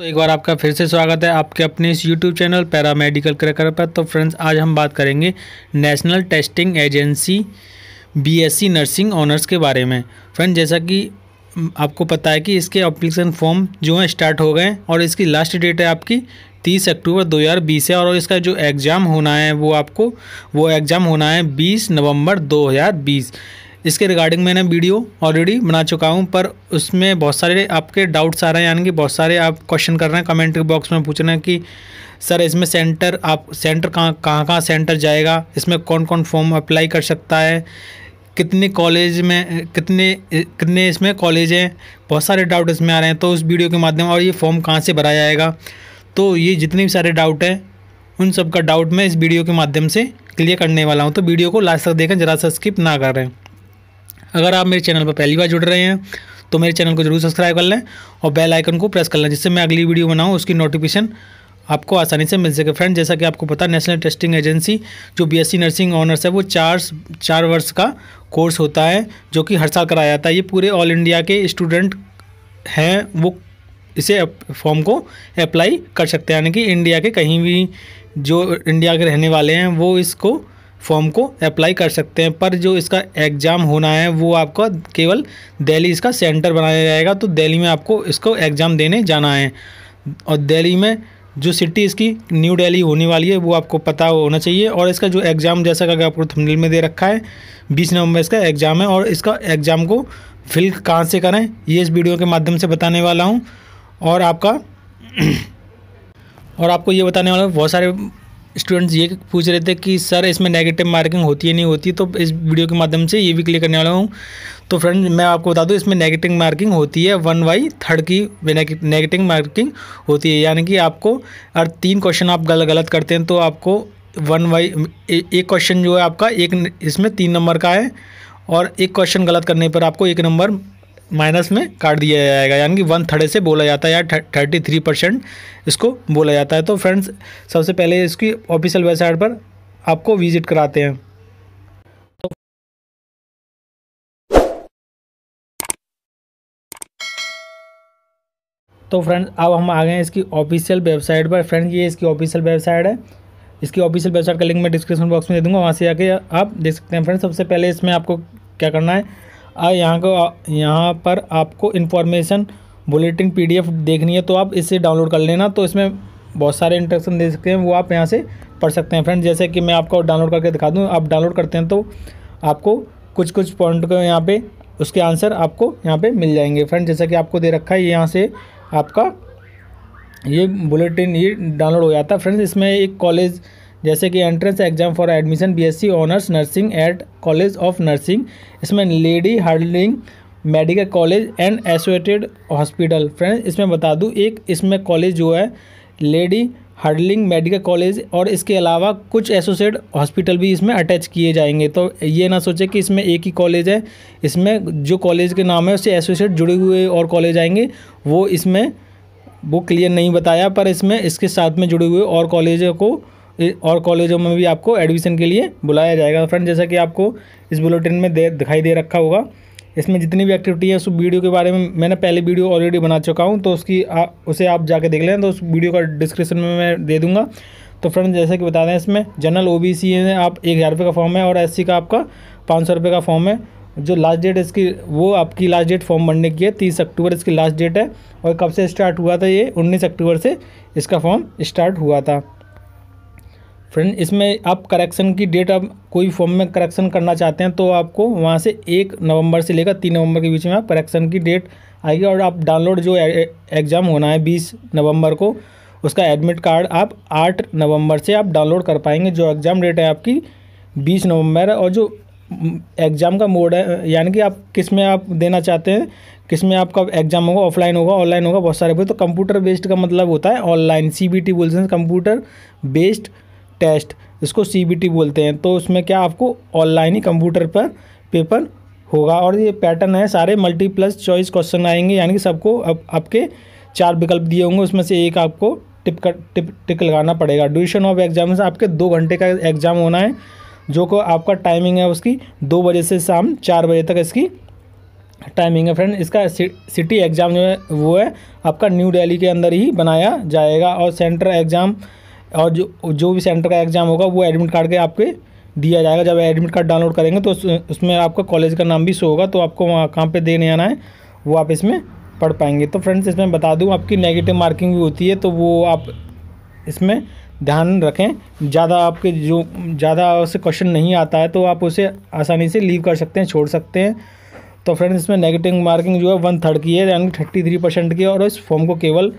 तो एक बार आपका फिर से स्वागत है आपके अपने इस YouTube channel para medical cracker पर तो फ्रेंड्स आज हम बात करेंगे नेशनल टेस्टिंग एजेंसी सी नर्सिंग ऑनर्स के बारे में फ्रेंड जैसा कि आपको पता है कि इसके अप्लीकेशन फॉर्म जो है स्टार्ट हो गए हैं और इसकी लास्ट डेट है आपकी तीस अक्टूबर 2020 है और इसका जो एग्ज़ाम होना है वो आपको वो एग्ज़ाम होना है बीस नवंबर बीस इसके रिगार्डिंग मैंने वीडियो ऑलरेडी बना चुका हूँ पर उसमें बहुत सारे आपके डाउट्स आ रहे हैं यानी कि बहुत सारे आप क्वेश्चन कर रहे हैं कमेंट बॉक्स में पूछ रहे हैं कि सर इसमें सेंटर आप सेंटर कहाँ कहाँ कहाँ सेंटर जाएगा इसमें कौन कौन फॉर्म अप्लाई कर सकता है कितने कॉलेज में कितने कितने इसमें कॉलेज हैं बहुत सारे डाउट इसमें आ रहे हैं तो उस वीडियो के माध्यम और ये फॉर्म कहाँ से भरा जाएगा तो ये जितने भी सारे डाउट हैं उन सब का डाउट मैं इस वीडियो के माध्यम से क्लियर करने वाला हूँ तो वीडियो को लास्ट तक देखें ज़रा सा स्किप ना करें अगर आप मेरे चैनल पर पहली बार जुड़ रहे हैं तो मेरे चैनल को जरूर सब्सक्राइब कर लें और बेल आइकन को प्रेस कर लें जिससे मैं अगली वीडियो बनाऊँ उसकी नोटिफिकेशन आपको आसानी से मिल सके फ्रेंड जैसा कि आपको पता नेशनल टेस्टिंग एजेंसी जो बीएससी नर्सिंग ऑनर्स है वो चार चार वर्ष का कोर्स होता है जो कि हर साल कराया जाता है ये पूरे ऑल इंडिया के स्टूडेंट हैं वो इसे फॉर्म को अप्लाई कर सकते हैं यानी कि इंडिया के कहीं भी जो इंडिया के रहने वाले हैं वो इसको फॉर्म को अप्लाई कर सकते हैं पर जो इसका एग्ज़ाम होना है वो आपका केवल दिल्ली इसका सेंटर बनाया जाएगा तो दिल्ली में आपको इसको एग्ज़ाम देने जाना है और दिल्ली में जो सिटी इसकी न्यू दिल्ली होने वाली है वो आपको पता होना चाहिए और इसका जो एग्ज़ाम जैसा कि आपको थंबनेल में दे रखा है बीस नवंबर इसका एग्ज़ाम है और इसका एग्ज़ाम को फिल कहाँ से करें ये इस वीडियो के माध्यम से बताने वाला हूँ और आपका और आपको ये बताने वाला बहुत सारे स्टूडेंट्स ये पूछ रहे थे कि सर इसमें नेगेटिव मार्किंग होती है नहीं होती तो इस वीडियो के माध्यम से ये भी क्लियर करने वाला हूँ तो फ्रेंड्स मैं आपको बता दूँ इसमें नेगेटिव मार्किंग होती है वन बाई थर्ड की नेगेटिव मार्किंग होती है यानी कि आपको अगर तीन क्वेश्चन आप गल, गलत करते हैं तो आपको वन बाई एक क्वेश्चन जो है आपका एक इसमें तीन नंबर का है और एक क्वेश्चन गलत करने पर आपको एक नंबर माइनस में काट दिया जाएगा यानी कि वन थर्ड से बोला जाता है या थर्टी थ्री परसेंट इसको बोला जाता है तो फ्रेंड्स सबसे पहले इसकी ऑफिशियल वेबसाइट पर आपको विजिट कराते हैं तो फ्रेंड्स अब हम आ गए हैं इसकी ऑफिशियल वेबसाइट पर फ्रेंड्स ये इसकी ऑफिशियल वेबसाइट है इसकी ऑफिशियल वेबसाइट का लिंक मैं डिस्क्रिप्शन बॉक्स में दे दूंगा वहाँ से जाके आप देख सकते हैं फ्रेंड्स सबसे पहले इसमें आपको क्या करना है आ यहाँ को यहाँ पर आपको इन्फॉर्मेशन बुलेटिन पीडीएफ देखनी है तो आप इसे डाउनलोड कर लेना तो इसमें बहुत सारे इंट्रक्शन दे सकते हैं वो आप यहाँ से पढ़ सकते हैं फ्रेंड जैसे कि मैं आपको डाउनलोड करके दिखा दूँ आप डाउनलोड करते हैं तो आपको कुछ कुछ पॉइंट को यहाँ पे उसके आंसर आपको यहाँ पे मिल जाएंगे फ्रेंड जैसा कि आपको दे रखा है यहाँ से आपका ये बुलेटिन ये डाउनलोड हो जाता है फ्रेंड्स इसमें एक कॉलेज जैसे कि entrance exam for admission BSc honours nursing at college of nursing इसमें Lady Hardinge Medical College and associated hospital friends इसमें बता दूँ एक इसमें कॉलेज जो है लेडी हर्डलिंग मेडिकल कॉलेज और इसके अलावा कुछ एसोसिएट हॉस्पिटल भी इसमें अटैच किए जाएंगे तो ये ना सोचे कि इसमें एक ही कॉलेज है इसमें जो कॉलेज के नाम है उससे एसोसिएट जुड़े हुए और कॉलेज आएंगे वो इसमें वो क्लियर नहीं बताया पर इसमें इसके साथ में जुड़े हुए और कॉलेजों को और कॉलेजों में भी आपको एडमिशन के लिए बुलाया जाएगा फ्रेंड जैसा कि आपको इस बुलेटिन में दे दिखाई दे रखा होगा इसमें जितनी भी एक्टिविटी है उस वीडियो के बारे में मैंने पहले वीडियो ऑलरेडी बना चुका हूँ तो उसकी आ, उसे आप जाके देख लें तो उस वीडियो का डिस्क्रिप्शन में मैं दे दूँगा तो फ्रेंड जैसा कि बता दें इसमें जनरल ओ बी सी आप एक हज़ार रुपये का फॉर्म है और एस सी का आपका पाँच सौ रुपये का फॉर्म है जो लास्ट डेट इसकी वो आपकी लास्ट डेट फॉर्म भरने की है तीस अक्टूबर इसकी लास्ट डेट है और कब से स्टार्ट हुआ था ये उन्नीस अक्टूबर से इसका फॉर्म स्टार्ट हुआ था फ्रेंड इसमें आप करेक्शन की डेट आप कोई फॉर्म में करेक्शन करना चाहते हैं तो आपको वहाँ से एक नवंबर से लेकर तीन नवंबर के बीच में आप करेक्शन की डेट आएगी और आप डाउनलोड जो एग्ज़ाम होना है बीस नवंबर को उसका एडमिट कार्ड आप आठ नवंबर से आप डाउनलोड कर पाएंगे जो एग्ज़ाम डेट है आपकी बीस नवंबर है और जो एग्ज़ाम का मोड है यानी कि आप किस में आप देना चाहते हैं किस में आपका एग्ज़ाम होगा ऑफलाइन होगा ऑनलाइन होगा बहुत सारे तो कंप्यूटर बेस्ड का मतलब होता है ऑनलाइन सी बी टी बोलते हैं कंप्यूटर बेस्ड टेस्ट इसको सी बोलते हैं तो उसमें क्या आपको ऑनलाइन ही कंप्यूटर पर पेपर होगा और ये पैटर्न है सारे मल्टीप्लस चॉइस क्वेश्चन आएंगे यानी कि सबको अब आपके चार विकल्प दिए होंगे उसमें से एक आपको टिप कर टिप टिक लगाना पड़ेगा ड्यूरेशन ऑफ एग्जाम से आपके दो घंटे का एग्ज़ाम होना है जो को आपका टाइमिंग है उसकी दो बजे से शाम चार बजे तक इसकी टाइमिंग है फ्रेंड इसका सिटी एग्ज़ाम जो है वो है आपका न्यू डेली के अंदर ही बनाया जाएगा और सेंट्रल एग्ज़ाम और जो जो भी सेंटर का एग्ज़ाम होगा वो एडमिट कार्ड के आपके दिया जाएगा जब एडमिट कार्ड डाउनलोड करेंगे तो उस, उसमें आपका कॉलेज का नाम भी शो होगा तो आपको वहाँ कहाँ पर देने आना है वो आप इसमें पढ़ पाएंगे तो फ्रेंड्स इसमें बता दूँ आपकी नेगेटिव मार्किंग भी होती है तो वो आप इसमें ध्यान रखें ज़्यादा आपके जो ज़्यादा उससे क्वेश्चन नहीं आता है तो आप उसे आसानी से लीव कर सकते हैं छोड़ सकते हैं तो फ्रेंड्स इसमें नेगेटिव मार्किंग जो है वन थर्ड की है यानी थर्टी थ्री परसेंट की है और इस फॉर्म को केवल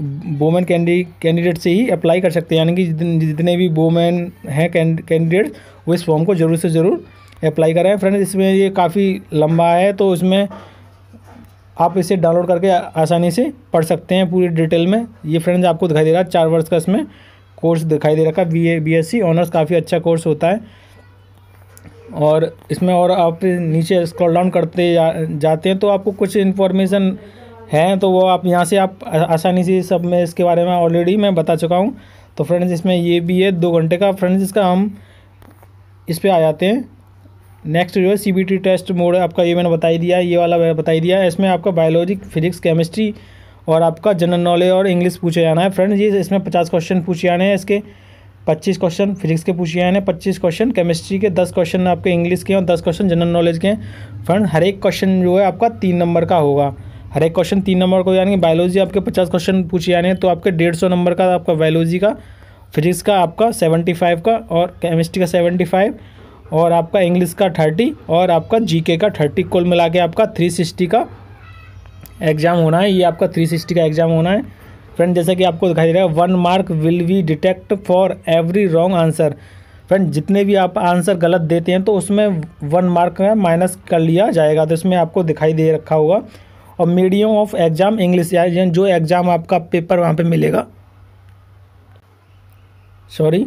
वोमेन कैंडी कैंडिडेट से ही अप्लाई कर सकते हैं यानी कि जितने भी वोमेन हैं कैंडिडेट वो इस फॉर्म को ज़रूर से ज़रूर अप्लाई करें फ्रेंड्स इसमें ये काफ़ी लंबा है तो इसमें आप इसे डाउनलोड करके आसानी से पढ़ सकते हैं पूरी डिटेल में ये फ्रेंड्स आपको दिखाई दे रहा है चार वर्ष का इसमें कोर्स दिखाई दे रखा B A B S C honours काफ़ी अच्छा कोर्स होता है और इसमें और आप नीचे स्क्रॉल डाउन करते जा, जाते हैं तो आपको कुछ इन्फॉर्मेशन हैं तो वो आप यहाँ से आप आसानी से सब में इसके बारे में ऑलरेडी मैं बता चुका हूँ तो फ्रेंड्स इसमें ये भी है दो घंटे का फ्रेंड्स इसका हम इस पर आ जाते हैं नेक्स्ट जो है सी टेस्ट मोड आपका ये मैंने बताई दिया ये वाला मैंने बताई दिया है इसमें आपका बायोलॉजी फिजिक्स केमिस्ट्री और आपका जनरल नॉलेज और इंग्लिश पूछे जाना है फ्रेंड्स ये इसमें पचास क्वेश्चन पूछे जाने हैं इसके पच्चीस क्वेश्चन फिजिक्स के पूछे जाने हैं पच्चीस क्वेश्चन केमिस्ट्री के दस क्वेश्चन आपके इंग्लिश के और दस क्वेश्चन जनरल नॉलेज के हैं फ्रेंड हर एक क्वेश्चन जो है आपका तीन नंबर का होगा हर एक क्वेश्चन तीन नंबर को यानी बायोलॉजी आपके पचास क्वेश्चन पूछे जाने हैं तो आपके डेढ़ सौ नंबर का आपका बायोलॉजी का फिजिक्स का आपका सेवेंटी फाइव का और केमिस्ट्री का सेवेंटी फाइव और आपका इंग्लिश का थर्टी और आपका जीके का थर्टी कुल मिला के आपका थ्री सिक्सटी का एग्ज़ाम होना है ये आपका थ्री सिक्सटी का एग्ज़ाम होना है फ्रेंड जैसा कि आपको दिखाई दे रहा है one mark will we detect for every wrong answer friend जितने भी आप आंसर गलत देते हैं तो उसमें वन मार्क में माइनस कर लिया जाएगा तो इसमें आपको दिखाई दे रखा होगा और मीडियम ऑफ एग्ज़ाम इंग्लिश यानी जो एग्ज़ाम आपका पेपर वहाँ पे मिलेगा सॉरी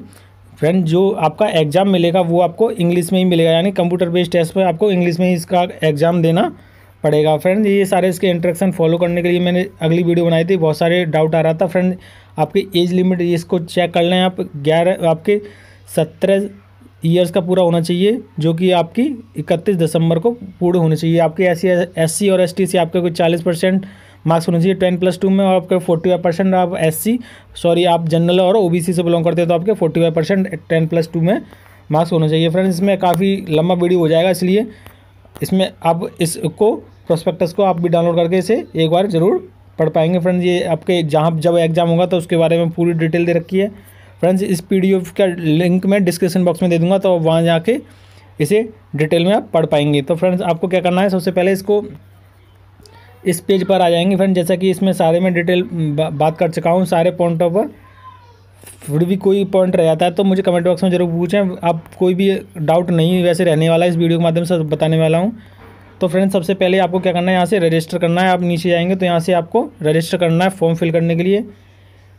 फ्रेंड जो आपका एग्ज़ाम मिलेगा वो आपको इंग्लिश में ही मिलेगा यानी कंप्यूटर बेस्ड टेस्ट पर आपको इंग्लिश में ही इसका एग्ज़ाम देना पड़ेगा फ्रेंड ये सारे इसके इंट्रक्शन फॉलो करने के लिए मैंने अगली वीडियो बनाई थी बहुत सारे डाउट आ रहा था फ्रेंड आपकी एज लिमिट इसको चेक कर लें आप ग्यारह आपके सत्रह ईयर्स का पूरा होना चाहिए जो कि आपकी इकतीस दिसंबर को पूर्ण होनी चाहिए आपके एस एस और एस से आपके कोई चालीस परसेंट मार्क्स होने चाहिए टेन प्लस टू में और आपके फोर्टी फाइव परसेंट आप एस सॉरी आप जनरल और ओ से बिलोंग करते हैं तो आपके forty five percent ten plus two में मार्क्स होना चाहिए फ्रेंड्स इसमें काफ़ी लंबा वीडियो हो जाएगा इसलिए इसमें आप इसको प्रोस्पेक्टस को आप भी डाउनलोड करके इसे एक बार ज़रूर पढ़ पाएंगे फ्रेंड्स ये आपके जहाँ जब एग्ज़ाम होगा तो उसके बारे में पूरी डिटेल दे रखी है फ्रेंड्स इस पी का लिंक मैं डिस्क्रिप्शन बॉक्स में दे दूंगा तो वहाँ जाके इसे डिटेल में आप पढ़ पाएंगे तो फ्रेंड्स आपको क्या करना है सबसे पहले इसको इस पेज पर आ जाएंगे फ्रेंड जैसा कि इसमें सारे में डिटेल बात कर चुका हूँ सारे पॉइंटों पर फिर भी कोई पॉइंट रह जाता है तो मुझे कमेंट बॉक्स में जरूर पूछें आप कोई भी डाउट नहीं वैसे रहने वाला है इस वीडियो के माध्यम से बताने वाला हूँ तो फ्रेंड्स सबसे पहले आपको क्या करना है यहाँ से रजिस्टर करना है आप नीचे जाएंगे तो यहाँ से आपको रजिस्टर करना है फॉर्म फिल करने के लिए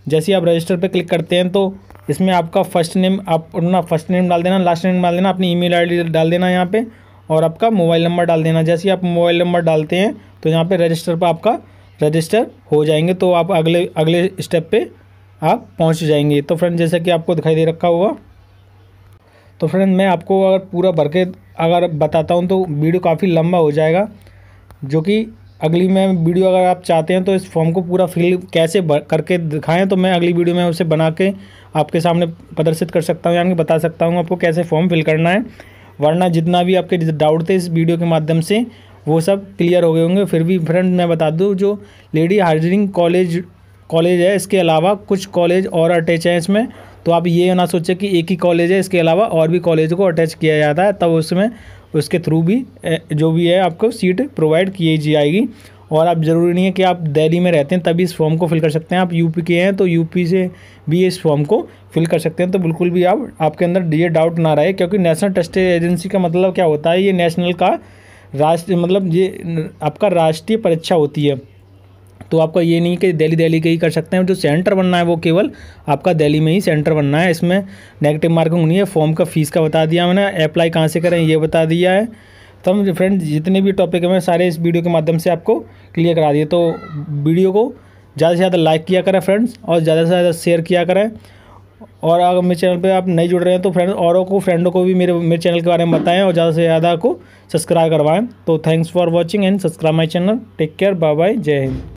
जैसे ही आप रजिस्टर पर क्लिक करते हैं तो इसमें आपका फर्स्ट नेम आप अपना फर्स्ट नेम डाल देना लास्ट नेम डाल देना अपनी ईमेल आईडी डाल देना यहाँ पे और आपका मोबाइल नंबर डाल देना जैसे ही आप मोबाइल नंबर डालते हैं तो यहाँ पे रजिस्टर पर आपका रजिस्टर हो जाएंगे तो आप अगले अगले स्टेप पे आप पहुँच जाएंगे तो फ्रेंड जैसा कि आपको दिखाई दे रखा होगा तो फ्रेंड मैं आपको अगर पूरा भर के अगर बताता हूँ तो वीडियो काफ़ी लंबा हो जाएगा जो कि अगली मैं वीडियो अगर आप चाहते हैं तो इस फॉर्म को पूरा फिल कैसे करके दिखाएं तो मैं अगली वीडियो में उसे बना के आपके सामने प्रदर्शित कर सकता हूं यानी बता सकता हूं आपको कैसे फॉर्म फिल करना है वरना जितना भी आपके डाउट थे इस वीडियो के माध्यम से वो सब क्लियर हो गए होंगे फिर भी फ्रेंड मैं बता दूँ जो लेडी हार्जरिंग कॉलेज कॉलेज है इसके अलावा कुछ कॉलेज और अटैच हैं इसमें तो आप ये ना सोचें कि एक ही कॉलेज है इसके अलावा और भी कॉलेज को अटैच किया जाता है तब उसमें उसके थ्रू भी जो भी है आपको सीट प्रोवाइड की जाएगी और आप ज़रूरी नहीं है कि आप दिल्ली में रहते हैं तभी इस फॉर्म को फिल कर सकते हैं आप यूपी के हैं तो यूपी से भी इस फॉर्म को फिल कर सकते हैं तो बिल्कुल भी आप आपके अंदर ये डाउट ना रहे क्योंकि नेशनल टेस्ट एजेंसी का मतलब क्या होता है ये नेशनल का राष्ट्र मतलब ये आपका राष्ट्रीय परीक्षा होती है तो आपका ये नहीं कि दिल्ली दिल्ली के ही कर सकते हैं जो सेंटर बनना है वो केवल आपका दिल्ली में ही सेंटर बनना है इसमें नेगेटिव मार्किंग नहीं है फॉर्म का फीस का बता दिया मैंने अप्लाई कहाँ से करें ये बता दिया है तो हम फ्रेंड जितने भी टॉपिक हैं मैं सारे इस वीडियो के माध्यम से आपको क्लियर करा दिए तो वीडियो को ज़्यादा से ज़्यादा लाइक किया करें फ्रेंड्स और ज़्यादा से ज़्यादा शेयर किया करें और अगर मेरे चैनल पर आप नहीं जुड़ रहे हैं तो फ्रेंड औरों को फ्रेंडों को भी मेरे मेरे चैनल के बारे में बताएं और ज़्यादा से ज़्यादा को सब्सक्राइब करवाएं तो thanks for watching and subscribe my channel take care bye bye जय हिंद